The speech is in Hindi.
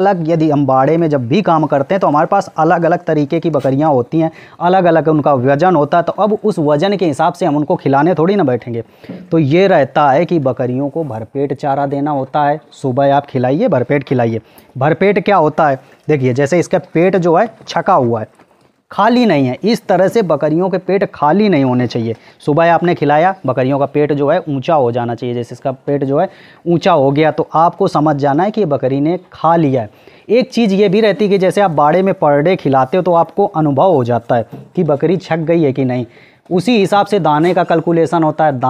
अलग यदि हम बाड़े में जब भी काम करते हैं तो हमारे पास अलग अलग तरीके की बकरियां होती हैं अलग अलग उनका वजन होता है तो अब उस वजन के हिसाब से हम उनको खिलाने थोड़ी ना बैठेंगे तो ये रहता है कि बकरियों को भरपेट चारा देना होता है सुबह आप खिलाइए भरपेट खिलाइए भरपेट क्या होता है देखिए जैसे इसका पेट जो है छका हुआ है खाली नहीं है इस तरह से बकरियों के पेट खाली नहीं होने चाहिए सुबह आपने खिलाया बकरियों का पेट जो है ऊंचा हो जाना चाहिए जैसे इसका पेट जो है ऊंचा हो गया तो आपको समझ जाना है कि बकरी ने खा लिया है एक चीज़ ये भी रहती है कि जैसे आप बाड़े में डे खिलाते हो तो आपको अनुभव हो जाता है कि बकरी छक गई है कि नहीं उसी हिसाब से दाने का कैलकुलेसन होता है